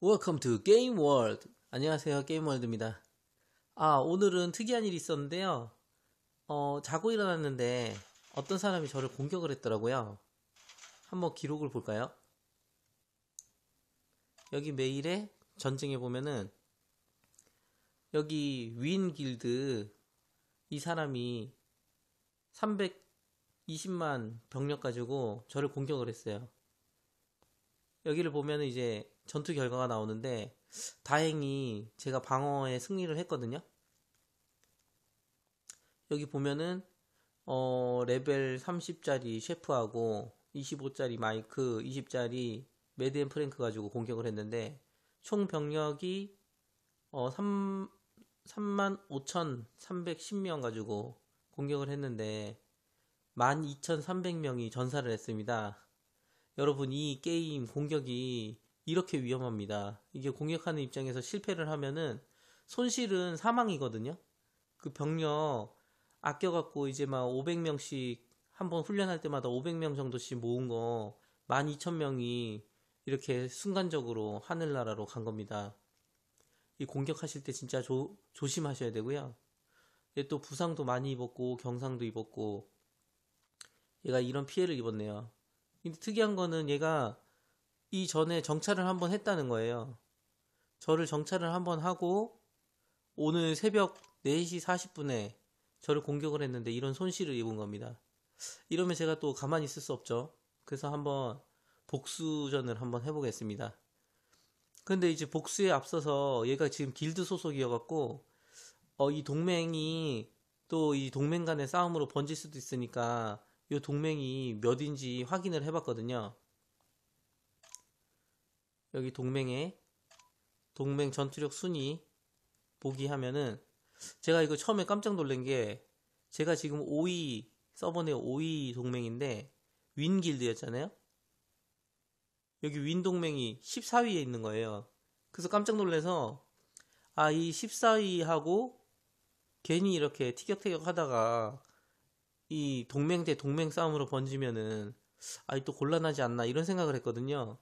Welcome to Game World. 안녕하세요. 게임 월드입니다. 아, 오늘은 특이한 일이 있었는데요. 어, 자고 일어났는데 어떤 사람이 저를 공격을 했더라고요. 한번 기록을 볼까요? 여기 메일에 전쟁에 보면은 여기 윈 길드 이 사람이 320만 병력 가지고 저를 공격을 했어요. 여기를 보면은 이제 전투 결과가 나오는데 다행히 제가 방어에 승리를 했거든요. 여기 보면은 어, 레벨 30짜리 셰프하고 25짜리 마이크, 20짜리 매드 앤 프랭크 가지고 공격을 했는데 총 병력이 어, 3, 35,310명 가지고 공격을 했는데 12,300명이 전사를 했습니다. 여러분 이 게임 공격이 이렇게 위험합니다. 이게 공격하는 입장에서 실패를 하면은 손실은 사망이거든요. 그 병력 아껴갖고 이제 막 500명씩 한번 훈련할 때마다 500명 정도씩 모은 거 12,000명이 이렇게 순간적으로 하늘나라로 간 겁니다. 이 공격하실 때 진짜 조, 조심하셔야 되고요. 얘 또 부상도 많이 입었고 경상도 입었고 얘가 이런 피해를 입었네요. 근데 특이한 거는 얘가 이전에 정찰을 한번 했다는 거예요. 저를 정찰을 한번 하고 오늘 새벽 4시 40분에 저를 공격을 했는데 이런 손실을 입은 겁니다. 이러면 제가 또 가만히 있을 수 없죠. 그래서 한번 복수전을 한번 해보겠습니다. 근데 이제 복수에 앞서서 얘가 지금 길드 소속이어갖고 어, 이 동맹이 또 이 동맹 간의 싸움으로 번질 수도 있으니까 이 동맹이 몇인지 확인을 해봤거든요. 여기 동맹에 동맹 전투력 순위 보기 하면은 제가 이거 처음에 깜짝 놀란 게 제가 지금 5위 서버내 5위 동맹인데 윈 길드였잖아요. 여기 윈 동맹이 14위에 있는 거예요. 그래서 깜짝 놀래서 아 이 14위하고 괜히 이렇게 티격태격 하다가 이 동맹 대 동맹 싸움으로 번지면은 아이 또 곤란하지 않나 이런 생각을 했거든요.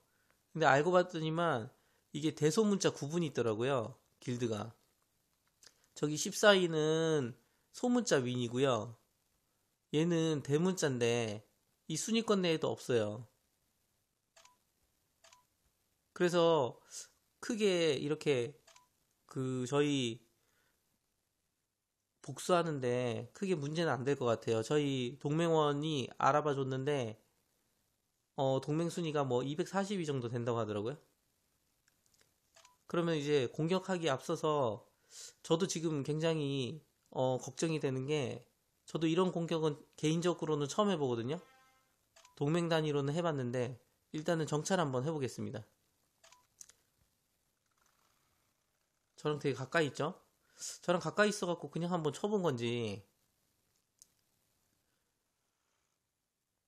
근데 알고 봤더니만 이게 대소문자 구분이 있더라고요. 길드가. 저기 14위는 소문자 윈이고요. 얘는 대문자인데 이 순위권 내에도 없어요. 그래서 크게 이렇게 그 저희 복수하는데 크게 문제는 안 될 것 같아요. 저희 동맹원이 알아봐 줬는데 어, 동맹 순위가 뭐 240위 정도 된다고 하더라고요. 그러면 이제 공격하기 앞서서 저도 지금 굉장히 어, 걱정이 되는 게 저도 이런 공격은 개인적으로는 처음 해보거든요. 동맹 단위로는 해봤는데 일단은 정찰 한번 해보겠습니다. 저랑 되게 가까이 있죠? 저랑 가까이 있어갖고 그냥 한번 쳐본 건지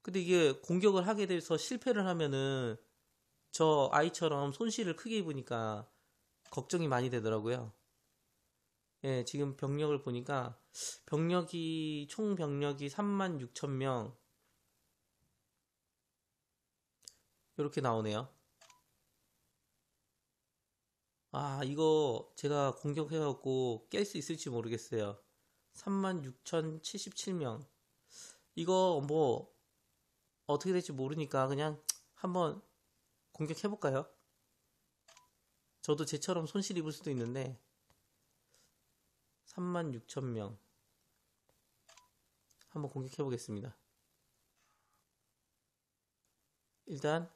근데 이게 공격을 하게 돼서 실패를 하면은 저 아이처럼 손실을 크게 입으니까 걱정이 많이 되더라고요. 예, 지금 병력을 보니까 병력이 총 병력이 3 6 0 0 0명 이렇게 나오네요. 아, 이거 제가 공격해갖고 깰 수 있을지 모르겠어요. 36,077명. 이거 뭐 어떻게 될지 모르니까 그냥 한번 공격해볼까요? 저도 제처럼 손실 입을 수도 있는데 36,000명 한번 공격해보겠습니다. 일단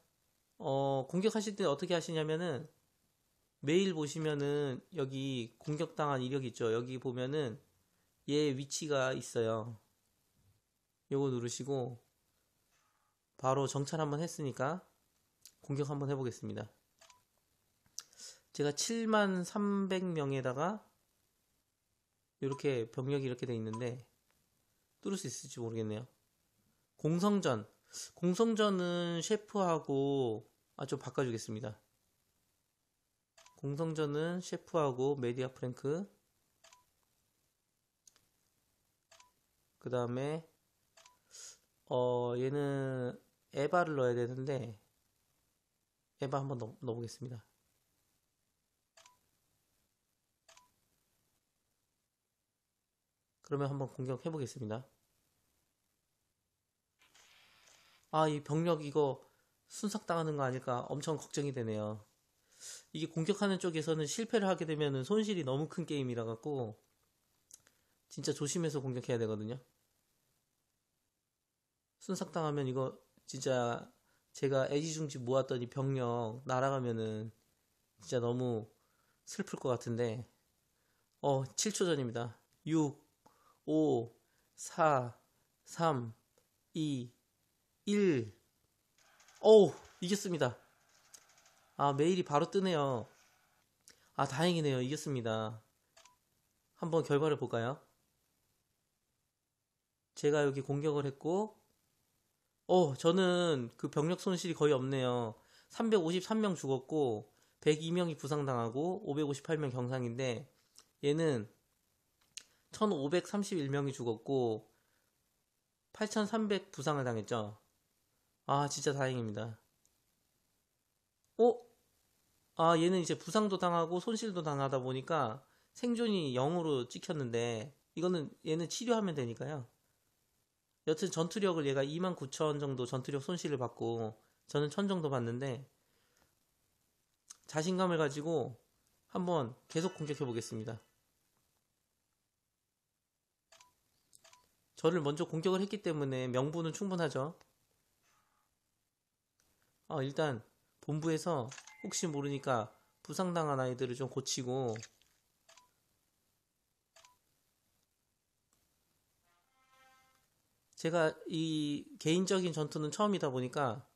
어, 공격하실 때 어떻게 하시냐면은 매일 보시면은 여기 공격당한 이력 있죠. 여기 보면은 얘 위치가 있어요. 요거 누르시고 바로 정찰 한번 했으니까 공격 한번 해보겠습니다. 제가 7만 300명에다가 이렇게 병력이 이렇게 돼 있는데 뚫을 수 있을지 모르겠네요. 공성전. 공성전은 셰프하고 아 좀 바꿔주겠습니다. 공성전은 셰프하고 메디아 프랭크 그 다음에 어 얘는 에바를 넣어야 되는데 에바 한번 넣, 넣어보겠습니다. 그러면 한번 공격해 보겠습니다. 아, 이 병력 이거 순삭당하는 거 아닐까 엄청 걱정이 되네요. 이게 공격하는 쪽에서는 실패를 하게 되면 손실이 너무 큰 게임이라 갖고 진짜 조심해서 공격해야 되거든요. 순삭당하면 이거 진짜 제가 애지중지 모았더니 병력 날아가면은 진짜 너무 슬플 것 같은데 어 7초 전입니다 6 5 4 3 2 1 어우 이겼습니다 아 메일이 바로 뜨네요 아 다행이네요 이겼습니다 한번 결과를 볼까요 제가 여기 공격을 했고 어, 저는 그 병력 손실이 거의 없네요. 353명 죽었고 102명이 부상당하고 558명 경상인데 얘는 1531명이 죽었고 8300 부상을 당했죠. 아, 진짜 다행입니다. 어? 아, 얘는 이제 부상도 당하고 손실도 당하다 보니까 생존이 0으로 찍혔는데 이거는 얘는 치료하면 되니까요. 여튼 전투력을 얘가 2만 9천 정도 전투력 손실을 받고 저는 1천 정도 받는데 자신감을 가지고 한번 계속 공격해 보겠습니다. 저를 먼저 공격을 했기 때문에 명분은 충분하죠. 어, 일단 본부에서 혹시 모르니까 부상당한 아이들을 좀 고치고 제가 이 개인적인 전투는 처음이다 보니까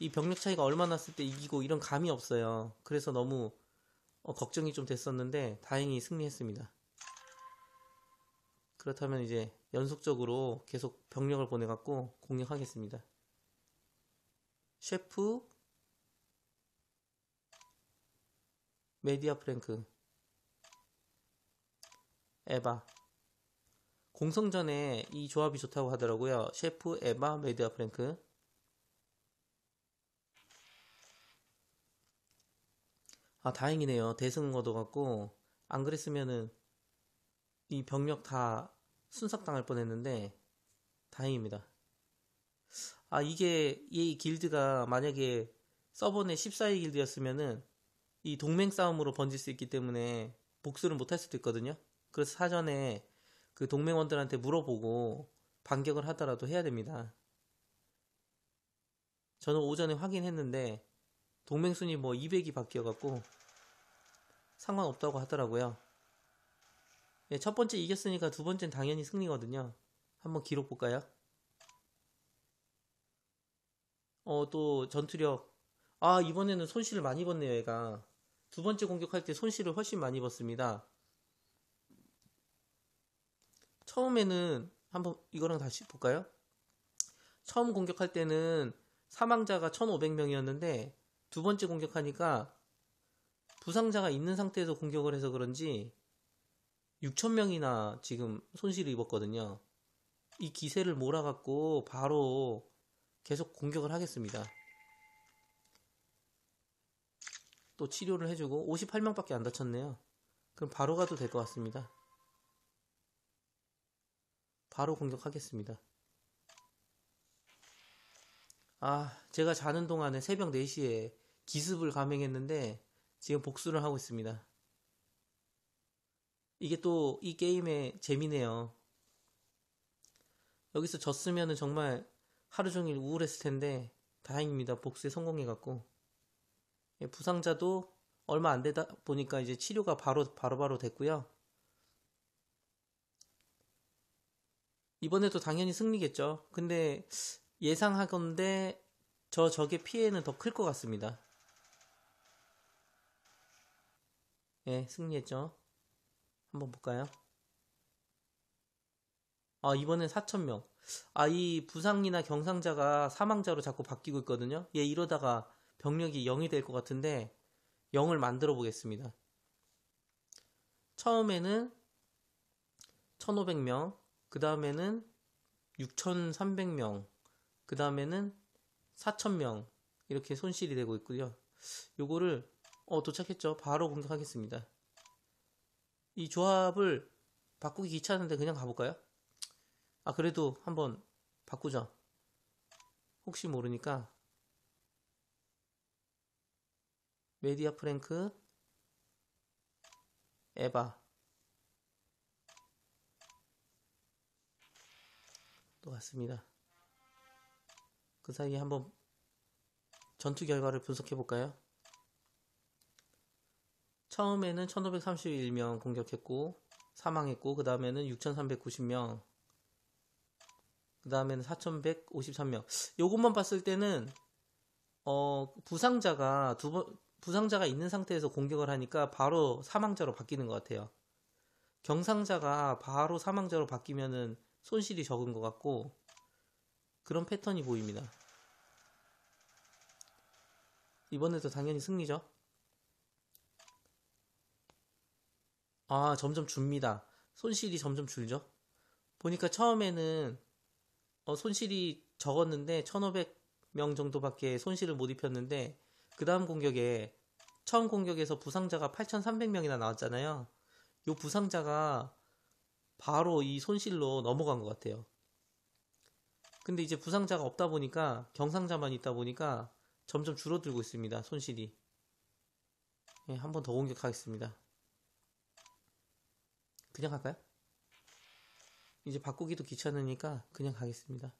이 병력 차이가 얼마 났을 때 이기고 이런 감이 없어요. 그래서 너무 어, 걱정이 좀 됐었는데 다행히 승리했습니다. 그렇다면 이제 연속적으로 계속 병력을 보내갖고 공략하겠습니다. 셰프 메디아 프랭크 에바 공성전에 이 조합이 좋다고 하더라고요. 셰프, 에바, 메디아 프랭크. 아, 다행이네요. 대승 얻어갖고, 안 그랬으면은, 이 병력 다 순삭당할 뻔했는데, 다행입니다. 아, 이게, 이 길드가 만약에 서버내1 4의 길드였으면은, 이 동맹 싸움으로 번질 수 있기 때문에, 복수를 못 할 수도 있거든요. 그래서 사전에 그 동맹원들한테 물어보고 반격을 하더라도 해야 됩니다. 저는 오전에 확인했는데 동맹순이 뭐 200이 바뀌어갖고 상관없다고 하더라고요. 예, 첫 번째 이겼으니까 두 번째는 당연히 승리거든요. 한번 기록 볼까요? 어, 또 전투력. 아, 이번에는 손실을 많이 입네요 얘가. 두 번째 공격할 때 손실을 훨씬 많이 입습니다 처음에는 한번 이거랑 다시 볼까요? 처음 공격할 때는 사망자가 1,500명이었는데 두 번째 공격하니까 부상자가 있는 상태에서 공격을 해서 그런지 6,000명이나 지금 손실을 입었거든요. 이 기세를 몰아갖고 바로 계속 공격을 하겠습니다. 또 치료를 해주고 58명밖에 안 다쳤네요. 그럼 바로 가도 될 것 같습니다. 바로 공격하겠습니다. 아, 제가 자는 동안에 새벽 4시에 기습을 감행했는데 지금 복수를 하고 있습니다. 이게 또 이 게임의 재미네요. 여기서 졌으면 정말 하루 종일 우울했을 텐데 다행입니다. 복수에 성공해갖고 예, 부상자도 얼마 안 되다 보니까 이제 치료가 바로 바로 바로 됐고요. 이번에도 당연히 승리겠죠. 근데 예상하건데 저 적의 피해는 더 클 것 같습니다. 예, 승리했죠. 한번 볼까요? 아, 이번엔 4,000명. 아, 이 부상이나 경상자가 사망자로 자꾸 바뀌고 있거든요. 얘 예, 이러다가 병력이 0이 될 것 같은데 0을 만들어 보겠습니다. 처음에는 1,500명, 그 다음에는 6,300명, 그 다음에는 4,000명, 이렇게 손실이 되고 있고요. 요거를, 어, 도착했죠. 바로 공격하겠습니다. 이 조합을 바꾸기 귀찮은데 그냥 가볼까요? 아, 그래도 한번 바꾸죠. 혹시 모르니까. 메디아 프랭크, 에바, 또 왔습니다. 그 사이에 한번 전투 결과를 분석해 볼까요? 처음에는 1531명 공격했고 사망했고 그 다음에는 6390명 그 다음에는 4153명 요것만 봤을 때는 어, 부상자가 두 번 부상자가 있는 상태에서 공격을 하니까 바로 사망자로 바뀌는 것 같아요. 경상자가 바로 사망자로 바뀌면은 손실이 적은 것 같고 그런 패턴이 보입니다. 이번에도 당연히 승리죠. 아, 점점 줍니다. 손실이 점점 줄죠. 보니까 처음에는 어, 손실이 적었는데 1,500명 정도밖에 손실을 못 입혔는데 그 다음 공격에 처음 공격에서 부상자가 8,300명이나 나왔잖아요. 요 부상자가 바로 이 손실로 넘어간 것 같아요. 근데 이제 부상자가 없다 보니까 경상자만 있다 보니까 점점 줄어들고 있습니다. 손실이. 예, 한 번 더 공격하겠습니다. 그냥 갈까요 이제 바꾸기도 귀찮으니까 그냥 가겠습니다.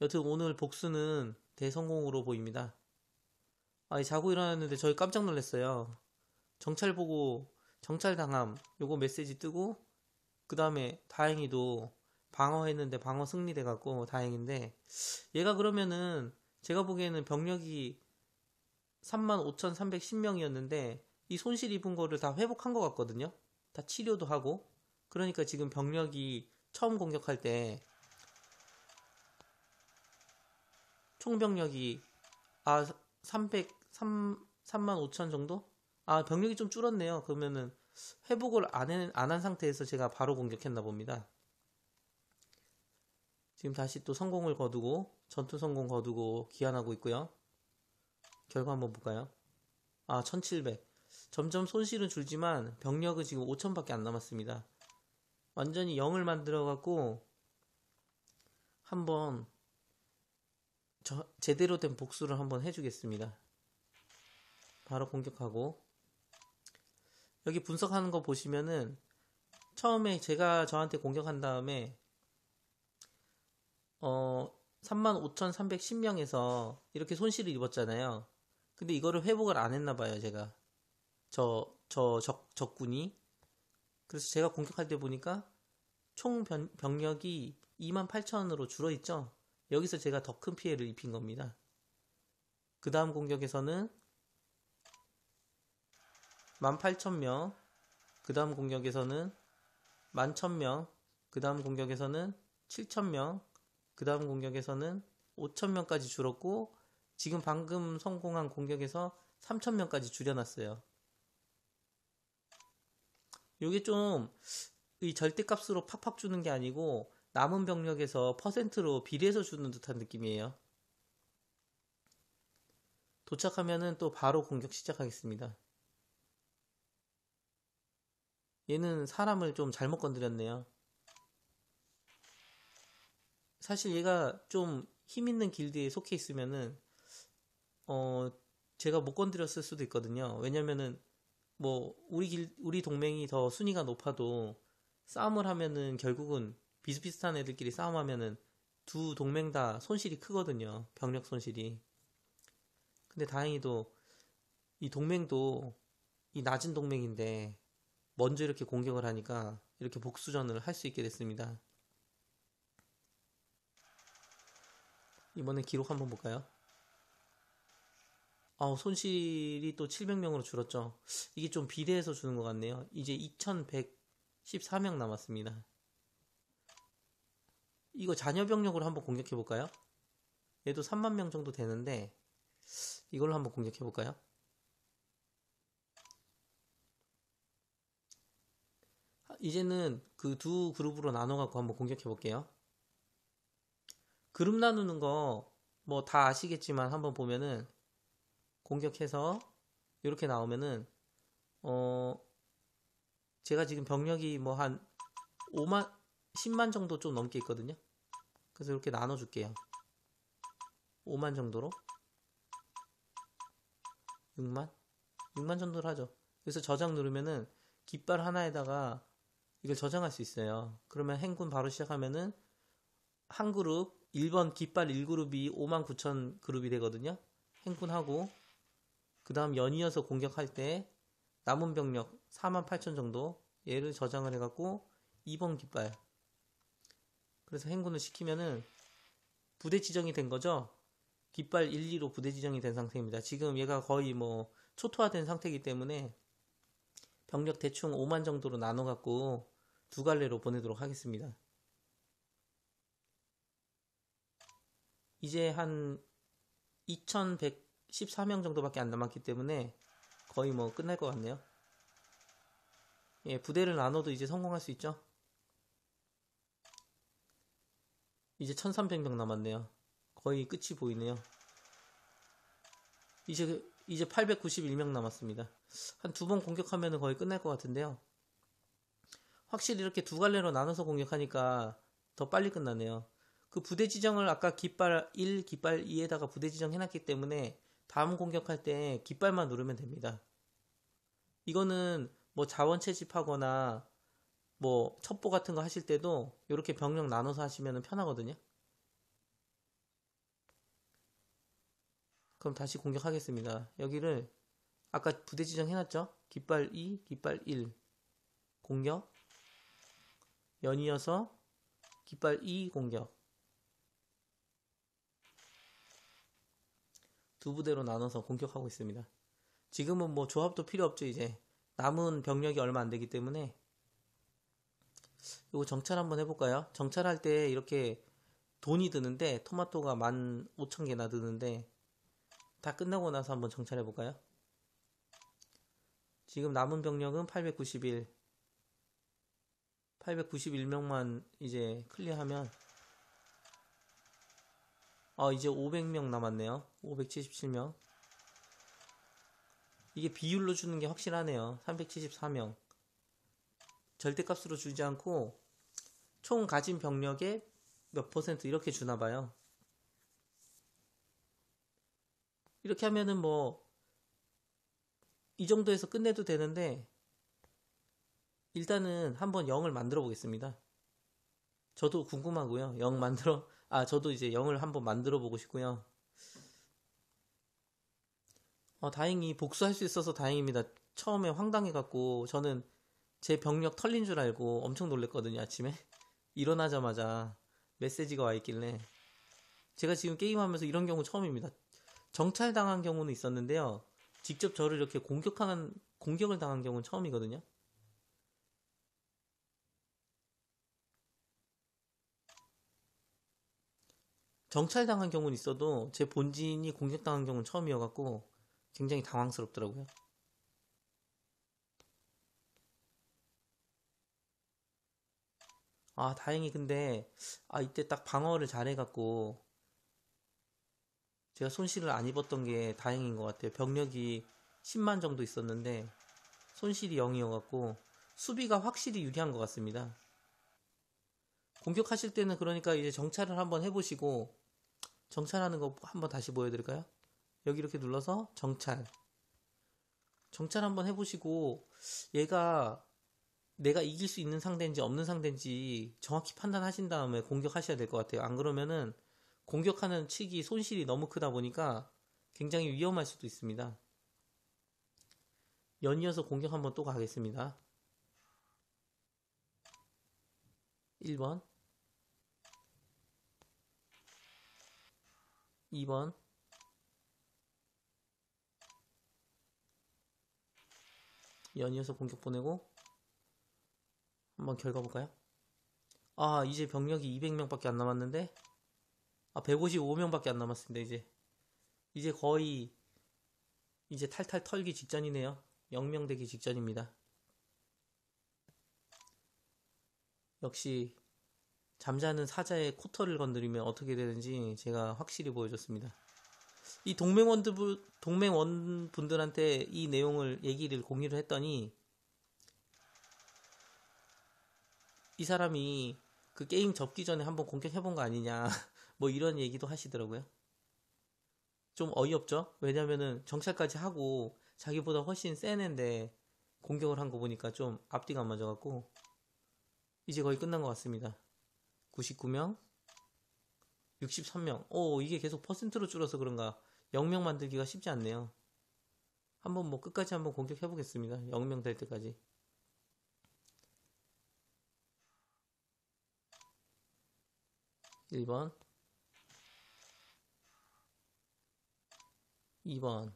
여튼 오늘 복수는 대성공으로 보입니다. 아, 자고 일어났는데 저희 깜짝 놀랐어요. 정찰 보고 정찰 당함 요거 메시지 뜨고 그 다음에 다행히도 방어했는데 방어 승리돼갖고 다행인데 얘가 그러면은 제가 보기에는 병력이 35,310명이었는데 이 손실 입은 거를 다 회복한 것 같거든요. 다 치료도 하고 그러니까 지금 병력이 처음 공격할 때 총병력이 아 300, 3, 3 0 0 0 정도? 아 병력이 좀 줄었네요. 그러면은 회복을 안한 안 상태에서 제가 바로 공격했나 봅니다. 지금 다시 또 성공을 거두고 전투 성공 거두고 기한하고 있고요. 결과 한번 볼까요? 아, 1700. 점점 손실은 줄지만 병력은 지금 5000밖에 안 남았습니다. 완전히 0을 만들어 갖고 한번 제대로 된 복수를 한번 해주겠습니다. 바로 공격하고 여기 분석하는 거 보시면은 처음에 제가 저한테 공격한 다음에 어 35,310명에서 이렇게 손실을 입었잖아요. 근데 이거를 회복을 안 했나 봐요, 제가. 저, 저 적, 적군이. 그래서 제가 공격할 때 보니까 총 병, 병력이 28,000으로 줄어있죠? 여기서 제가 더 큰 피해를 입힌 겁니다. 그 다음 공격에서는 18,000명. 그 다음 공격에서는 11,000명. 그 다음 공격에서는 7,000명. 그 다음 공격에서는 5,000명까지 줄었고, 지금 방금 성공한 공격에서 3,000명까지 줄여놨어요. 이게 좀이 절대값으로 팍팍 주는 게 아니고 남은 병력에서 퍼센트로 비례해서 주는 듯한 느낌이에요. 도착하면은 또 바로 공격 시작하겠습니다. 얘는 사람을 좀 잘못 건드렸네요. 사실 얘가 좀 힘 있는 길드에 속해 있으면은 어 제가 못 건드렸을 수도 있거든요. 왜냐면은 뭐 우리 길 우리 동맹이 더 순위가 높아도 싸움을 하면은 결국은 비슷비슷한 애들끼리 싸움하면은 두 동맹 다 손실이 크거든요. 병력 손실이. 근데 다행히도 이 동맹도 이 낮은 동맹인데 먼저 이렇게 공격을 하니까 이렇게 복수전을 할 수 있게 됐습니다. 이번에 기록 한번 볼까요? 아, 우 손실이 또 700명으로 줄었죠. 이게 좀비대해서 주는 것 같네요. 이제 2114명 남았습니다. 이거 잔여 병력으로 한번 공격해 볼까요? 얘도 3만 명 정도 되는데 이걸로 한번 공격해 볼까요? 이제는 그 두 그룹으로 나눠갖고 한번 공격해볼게요. 그룹 나누는 거 뭐 다 아시겠지만 한번 보면은 공격해서 이렇게 나오면은 어 제가 지금 병력이 뭐 한 5만 10만 정도 좀 넘게 있거든요. 그래서 이렇게 나눠줄게요. 5만 정도로 6만 6만 정도로 하죠. 그래서 저장 누르면은 깃발 하나에다가 이걸 저장할 수 있어요. 그러면 행군 바로 시작하면은 한 그룹 1번 깃발 1그룹이 5 9 0 0 0 그룹이 되거든요. 행군하고 그 다음 연이어서 공격할 때 남은 병력 4 8 0 0 0 정도 얘를 저장을 해갖고 2번 깃발 그래서 행군을 시키면은 부대 지정이 된 거죠. 깃발 1, 2로 부대 지정이 된 상태입니다. 지금 얘가 거의 뭐 초토화된 상태이기 때문에 병력 대충 5만 정도로 나눠갖고 두 갈래로 보내도록 하겠습니다. 이제 한 2114명 정도밖에 안 남았기 때문에 거의 뭐 끝날 것 같네요. 예, 부대를 나눠도 이제 성공할 수 있죠? 이제 1300명 남았네요. 거의 끝이 보이네요. 이제, 이제 891명 남았습니다. 한 두 번 공격하면 거의 끝날 것 같은데요. 확실히 이렇게 두 갈래로 나눠서 공격하니까 더 빨리 끝나네요. 그 부대 지정을 아까 깃발 1, 깃발 2에다가 부대 지정 해놨기 때문에 다음 공격할 때 깃발만 누르면 됩니다. 이거는 뭐 자원 채집하거나 뭐 첩보 같은 거 하실 때도 이렇게 병력 나눠서 하시면 편하거든요. 그럼 다시 공격하겠습니다. 여기를 아까 부대 지정 해놨죠? 깃발 2, 깃발 1 공격 연이어서 깃발 2 공격 두 부대로 나눠서 공격하고 있습니다. 지금은 뭐 조합도 필요 없죠 이제 남은 병력이 얼마 안 되기 때문에 이거 정찰 한번 해볼까요? 정찰할 때 이렇게 돈이 드는데 토마토가 15,000개나 드는데 다 끝나고 나서 한번 정찰해볼까요? 지금 남은 병력은 891 891명만 이제 클리어하면 아 이제 500명 남았네요. 577명. 이게 비율로 주는 게 확실하네요. 374명. 절대값으로 주지 않고 총 가진 병력의 몇 퍼센트 이렇게 주나 봐요. 이렇게 하면은 뭐 이 정도에서 끝내도 되는데 일단은 한번 0을 만들어 보겠습니다. 저도 궁금하고요. 0 만들어 아 저도 이제 0을 한번 만들어 보고 싶고요. 어, 다행히 복수할 수 있어서 다행입니다. 처음에 황당해갖고 저는 제 병력 털린 줄 알고 엄청 놀랬거든요 아침에 일어나자마자 메시지가 와 있길래 제가 지금 게임하면서 이런 경우 처음입니다. 정찰당한 경우는 있었는데요. 직접 저를 이렇게 공격하는 공격을 당한 경우는 처음이거든요. 정찰당한 경우는 있어도 제 본진이 공격당한 경우는 처음이어갖고 굉장히 당황스럽더라고요. 아 다행히 근데 아 이때 딱 방어를 잘해갖고 제가 손실을 안 입었던 게 다행인 것 같아요. 병력이 10만 정도 있었는데 손실이 0이어갖고 수비가 확실히 유리한 것 같습니다. 공격하실 때는 그러니까 이제 정찰을 한번 해보시고 정찰하는 거 한번 다시 보여드릴까요? 여기 이렇게 눌러서 정찰. 정찰 한번 해보시고 얘가 내가 이길 수 있는 상대인지 없는 상대인지 정확히 판단하신 다음에 공격하셔야 될 것 같아요. 안 그러면은 공격하는 측이 손실이 너무 크다 보니까 굉장히 위험할 수도 있습니다. 연이어서 공격 한번 또 가겠습니다. 1번 2번 연이어서 공격 보내고 한번 결과 볼까요? 아 이제 병력이 200명밖에 안 남았는데 아 155명밖에 안 남았습니다 이제 이제 거의 이제 탈탈 털기 직전이네요 영명되기 직전입니다 역시 잠자는 사자의 코털을 건드리면 어떻게 되는지 제가 확실히 보여줬습니다. 이 동맹원들 동맹원 분들한테 이 내용을 얘기를 공유를 했더니 이 사람이 그 게임 접기 전에 한번 공격해본 거 아니냐 뭐 이런 얘기도 하시더라고요. 좀 어이없죠? 왜냐면은 정찰까지 하고 자기보다 훨씬 센 앤데 공격을 한 거 보니까 좀 앞뒤가 안 맞아갖고 이제 거의 끝난 것 같습니다. 99명, 63명. 오, 이게 계속 퍼센트로 줄어서 그런가 0명 만들기가 쉽지 않네요. 한번 뭐 끝까지 한번 공격해 보겠습니다. 0명 될 때까지. 1번 2번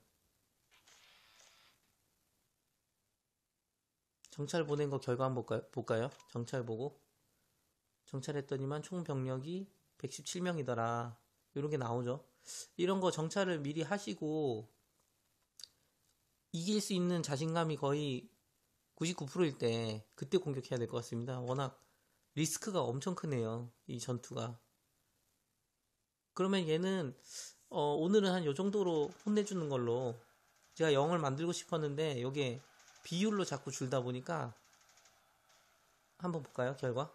정찰 보낸 거 결과 한번 볼까요? 정찰 보고 정찰했더니만 총 병력이 117명이더라. 이런 게 나오죠. 이런 거 정찰을 미리 하시고 이길 수 있는 자신감이 거의 99%일 때 그때 공격해야 될 것 같습니다. 워낙 리스크가 엄청 크네요. 이 전투가. 그러면 얘는 어, 오늘은 한 요 정도로 혼내주는 걸로 제가 0을 만들고 싶었는데 요게 비율로 자꾸 줄다 보니까 한번 볼까요? 결과?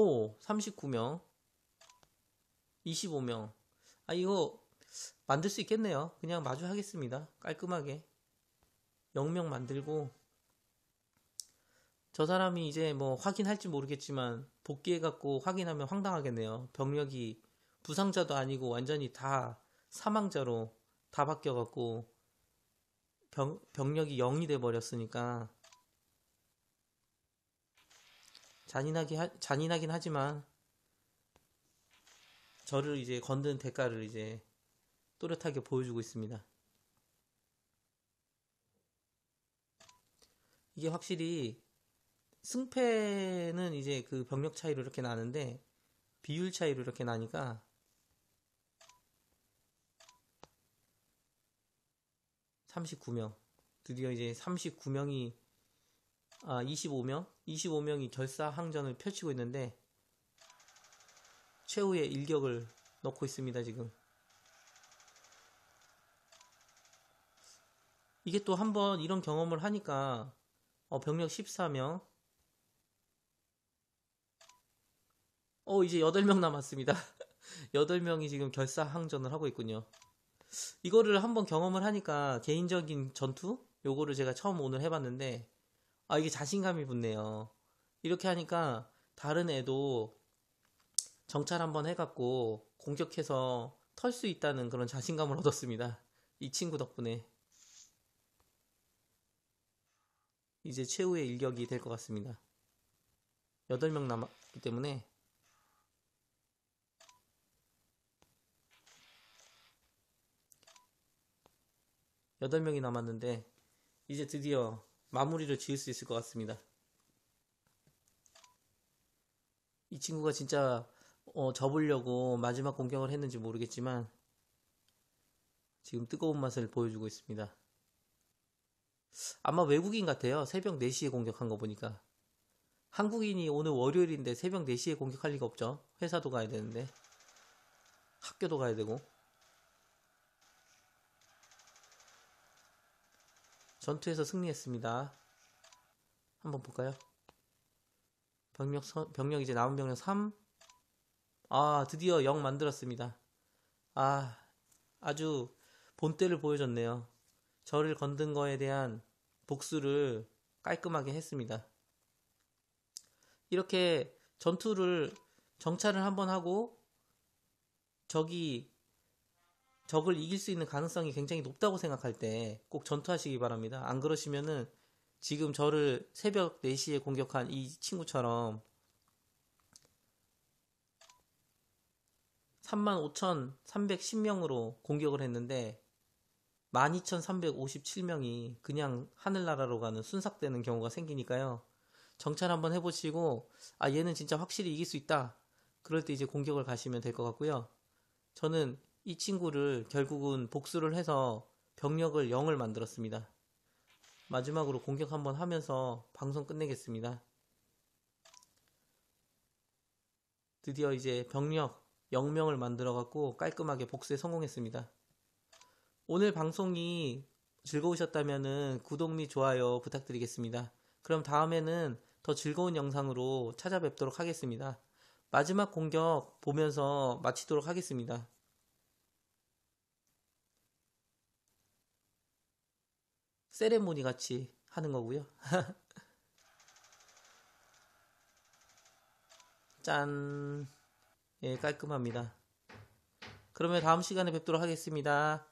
오, 39명. 25명. 아, 이거 만들 수 있겠네요. 그냥 마주 하겠습니다. 깔끔하게. 0명 만들고. 저 사람이 이제 뭐 확인할지 모르겠지만 복귀해갖고 확인하면 황당하겠네요. 병력이 부상자도 아니고 완전히 다 사망자로 다 바뀌어갖고 병, 병력이 0이 돼버렸으니까 잔인하기 하, 잔인하긴 하지만 저를 이제 건든 대가를 이제 또렷하게 보여주고 있습니다. 이게 확실히 승패는 이제 그 병력 차이로 이렇게 나는데 비율 차이로 이렇게 나니까 39명. 드디어 이제 3 9 명이 아, 25명, 25명이 결사항전을 펼치고 있는데 최후의 일격을 넣고 있습니다, 지금. 이게 또 한번 이런 경험을 하니까 어, 병력 14명 어, 이제 8명 남았습니다. 8명이 지금 결사항전을 하고 있군요. 이거를 한번 경험을 하니까 개인적인 전투? 요거를 제가 처음 오늘 해봤는데 아, 이게 자신감이 붙네요. 이렇게 하니까 다른 애도 정찰 한번 해갖고 공격해서 털 수 있다는 그런 자신감을 얻었습니다. 이 친구 덕분에. 이제 최후의 일격이 될 것 같습니다. 8명 남았기 때문에 8 명이 남았는데 이제 드디어 마무리를 지을 수 있을 것 같습니다. 이 친구가 진짜 어, 접으려고 마지막 공격을 했는지 모르겠지만 지금 뜨거운 맛을 보여주고 있습니다. 아마 외국인 같아요. 새벽 4시에 공격한 거 보니까. 한국인이 오늘 월요일인데 새벽 4시에 공격할 리가 없죠. 회사도 가야 되는데. 학교도 가야 되고. 전투에서 승리했습니다. 한번 볼까요? 병력, 선, 병력 이제 남은 병력 3. 아, 드디어 0 만들었습니다. 아, 아주 본때를 보여줬네요. 저를 건든 거에 대한 복수를 깔끔하게 했습니다. 이렇게 전투를 정찰을 한번 하고 적이 적을 이길 수 있는 가능성이 굉장히 높다고 생각할 때 꼭 전투하시기 바랍니다. 안 그러시면은 지금 저를 새벽 4시에 공격한 이 친구처럼 35,310명으로 공격을 했는데 12,357명이 그냥 하늘나라로 가는 순삭되는 경우가 생기니까요. 정찰 한번 해보시고 아 얘는 진짜 확실히 이길 수 있다. 그럴 때 이제 공격을 가시면 될 것 같고요. 저는 이 친구를 결국은 복수를 해서 병력을 0을 만들었습니다. 마지막으로 공격 한번 하면서 방송 끝내겠습니다. 드디어 이제 병력 0명을 만들어 갖고 깔끔하게 복수에 성공했습니다. 오늘 방송이 즐거우셨다면 구독 및 좋아요 부탁드리겠습니다. 그럼 다음에는 더 즐거운 영상으로 찾아뵙도록 하겠습니다. 마지막 공격 보면서 마치도록 하겠습니다. 세레모니 같이 하는 거고요. 짠. 예, 깔끔합니다. 그러면 다음 시간에 뵙도록 하겠습니다.